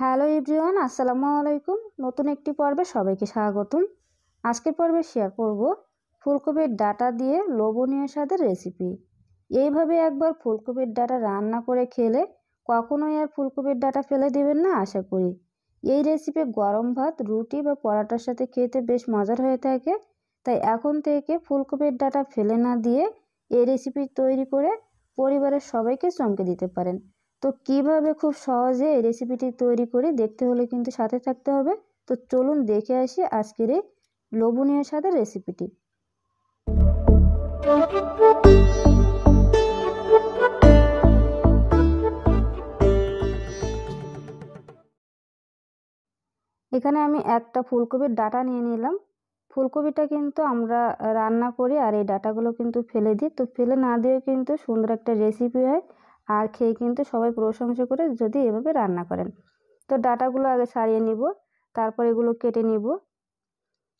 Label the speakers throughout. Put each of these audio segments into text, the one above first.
Speaker 1: hello everyone আসসালামু আলাইকুম নতুন একটি পর্বে সবাইকে স্বাগতম আজকের পর্বে শেয়ার করব ফুলকপির ডাটা দিয়ে লবণীয় স্বাদের রেসিপি এইভাবে একবার ফুলকপির ডাটা রান্না করে খেলে কখনোই আর ফুলকপির ডাটা ফেলে দেবেন না আশা করি এই রেসিপি গরম ভাত রুটি বা পরাটার সাথে খেতে বেশ মজার হয়ে থাকে তাই এখন থেকে ফুলকপির ডাটা ফেলে না দিয়ে এই রেসিপি তৈরি করে পরিবারের সবাইকে চমকে দিতে পারেন তো কিভাবে খুব সহজে এই রেসিপিটি তৈরি করি দেখতে হলে কিন্তু সাথে থাকতে হবে তো চলুন দেখে আসি আজকের এই লোভনীয় স্বাদের রেসিপিটি এখানে আমি একটা ফুলকপির ডাটা নিয়ে নিলাম ফুলকপিটা কিন্তু আমরা রান্না করি আর এই ডাটাগুলো কিন্তু ফেলে দিই তো ফেলে না দিয়ে কিন্তু সুন্দর একটা রেসিপি হয় আর খেয়ে কিন্তু সবাই প্রশংসা করে যদি এভাবে রান্না করেন তো ডাটাগুলো আগে ছাড়িয়ে নিব তারপর এগুলো কেটে নিব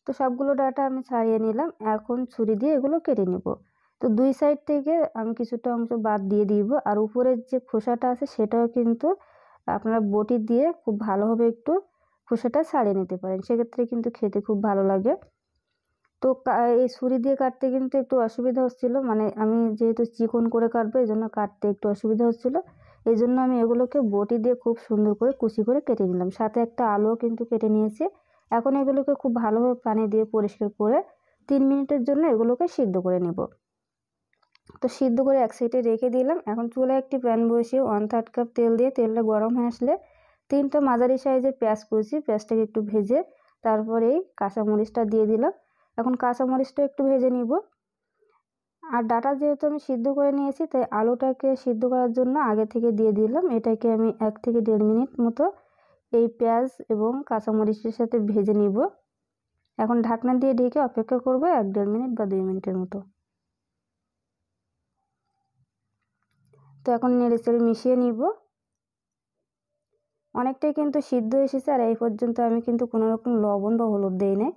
Speaker 1: তো সবগুলো ডাটা আমি ছাড়িয়ে নিলাম এখন ছুরি দিয়ে এগুলো কেটে নিব তো দুই সাইড থেকে আমি কিছুটা অংশ বাদ দিয়ে দিব আর উপরের যে খোসাটা আছে সেটাও কিন্তু আপনারা বটি দিয়ে খুব ভালোভাবে একটু খোসাটা ছাড়িয়ে নিতে পারেন সেক্ষেত্রে কিন্তু খেতে খুব ভালো লাগে তো এই ছুরি দিয়ে কাটতে কিন্তু একটু অসুবিধা হচ্ছিলো মানে আমি যেহেতু চিকন করে কাটবো এই জন্য কাটতে একটু অসুবিধা হচ্ছিলো এই জন্য আমি এগুলোকে বটি দিয়ে খুব সুন্দর করে কুচি করে কেটে নিলাম সাথে একটা আলুও কিন্তু কেটে নিয়েছি এখন এগুলোকে খুব ভালোভাবে পানি দিয়ে পরিষ্কার করে তিন মিনিটের জন্য এগুলোকে সিদ্ধ করে নেব তো সিদ্ধ করে এক সাইডে রেখে দিলাম এখন চুলে একটি প্যান বসিয়ে ওয়ান থার্ড কাপ তেল দিয়ে তেলটা গরম হয়ে আসলে তিনটা মাঝারি সাইজের পেঁয়াজ কুচি পেঁয়াজটাকে একটু ভেজে তারপরেই কাঁচামরিচটা দিয়ে দিলাম এখন কাঁচামরিচটা একটু ভেজে নিব আর ডাটা যেহেতু আমি সিদ্ধ করে নিয়েছি তাই আলুটাকে সিদ্ধ করার জন্য আগে থেকে দিয়ে দিলাম এটাকে আমি এক থেকে দেড় মিনিট মতো এই পেঁয়াজ এবং কাঁচামরিচের সাথে ভেজে নিব এখন ঢাকনা দিয়ে ঢেকে অপেক্ষা করব এক দেড় মিনিট বা দুই মিনিটের মতো তো এখন নেড়ে চেড়ে মিশিয়ে নিব অনেকটাই কিন্তু সিদ্ধ এসেছে আর এই পর্যন্ত আমি কিন্তু কোনো রকম লবণ বা হলুদ দিই নাই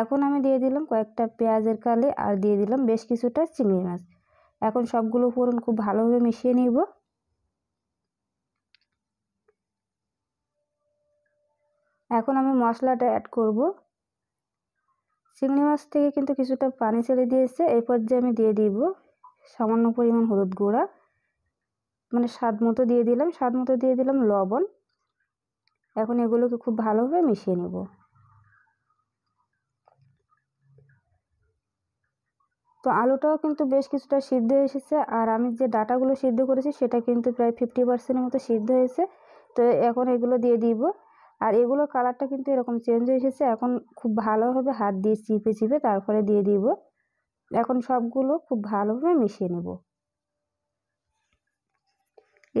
Speaker 1: এখন আমি দিয়ে দিলাম কয়েকটা পেঁয়াজের কালি আর দিয়ে দিলাম বেশ কিছুটা চিংড়ি মাছ এখন সবগুলো ফোড়ন খুব ভালোভাবে মিশিয়ে নিব এখন আমি মশলাটা অ্যাড করব চিংড়ি মাছ থেকে কিন্তু কিছুটা পানি ছেড়ে দিয়েছে এই পর্যায়ে আমি দিয়ে দিব সামান্য পরিমাণ হলুদ গুঁড়া মানে স্বাদ মতো দিয়ে দিলাম স্বাদ মতো দিয়ে দিলাম লবণ এখন এগুলোকে খুব ভালোভাবে মিশিয়ে নেবো তো আলুটাও কিন্তু বেশ কিছুটা সিদ্ধ এসেছে আর আমি যে ডাটাগুলো সিদ্ধ করেছি সেটা কিন্তু প্রায় ফিফটি পার্সেন্টের মতো সিদ্ধ হয়েছে তো এখন এগুলো দিয়ে দিব আর এগুলো কালারটা কিন্তু এরকম চেঞ্জ হয়ে এসেছে এখন খুব ভালোভাবে হাত দিয়ে চিপে চিপে তারপরে দিয়ে দিব এখন সবগুলো খুব ভালোভাবে মিশিয়ে নেব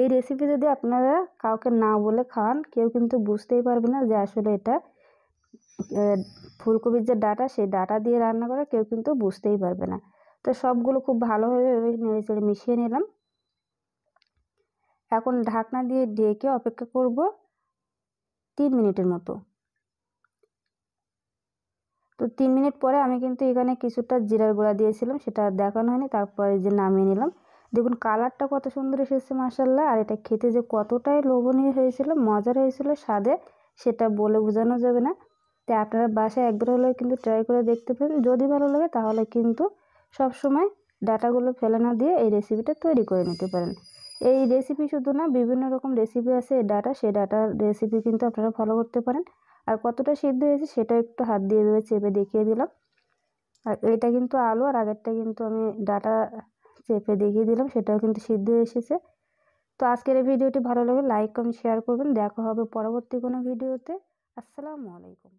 Speaker 1: এই রেসিপি যদি আপনারা কাউকে না বলে খান কেউ কিন্তু বুঝতেই পারবে না যে আসলে এটা ফুলকপির যে ডাটা সেই ডাটা দিয়ে রান্না করা কেউ কিন্তু বুঝতেই পারবে না তো সবগুলো খুব ভালোভাবে নেড়ে মিশিয়ে নিলাম এখন ঢাকনা দিয়ে ডেকে অপেক্ষা করব তিন মিনিটের মতো তো তিন মিনিট পরে আমি কিন্তু এখানে কিছুটা জিরার গুঁড়া দিয়েছিলাম সেটা দেখানো হয়নি তারপরে যে নামিয়ে নিলাম দেখুন কালারটা কত সুন্দর এসেছে মাসাল্লাহ আর এটা খেতে যে কতটাই লোভনীয় হয়েছিল মজার হয়েছিল স্বাদে সেটা বলে বোঝানো যাবে না তাই আপনারা বাসায় একবার হলেও কিন্তু ট্রাই করে দেখতে পারেন যদি ভালো লাগে তাহলে কিন্তু সব সময় ডাটাগুলো ফেলে না দিয়ে এই রেসিপিটা তৈরি করে নিতে পারেন এই রেসিপি শুধু না বিভিন্ন রকম রেসিপি আছে ডাটা সেই ডাটার রেসিপি কিন্তু আপনারা ফলো করতে পারেন আর কতটা সিদ্ধ হয়েছে সেটা একটু হাত দিয়ে ভেবে চেপে দেখিয়ে দিলাম আর এটা কিন্তু আলু আর আগেরটা কিন্তু আমি ডাটা চেপে দেখিয়ে দিলাম সেটাও কিন্তু সিদ্ধ হয়ে এসেছে তো আজকের এই ভিডিওটি ভালো লাগে লাইক কমেন্ট শেয়ার করবেন দেখা হবে পরবর্তী কোনো ভিডিওতে আসসালামু আলাইকুম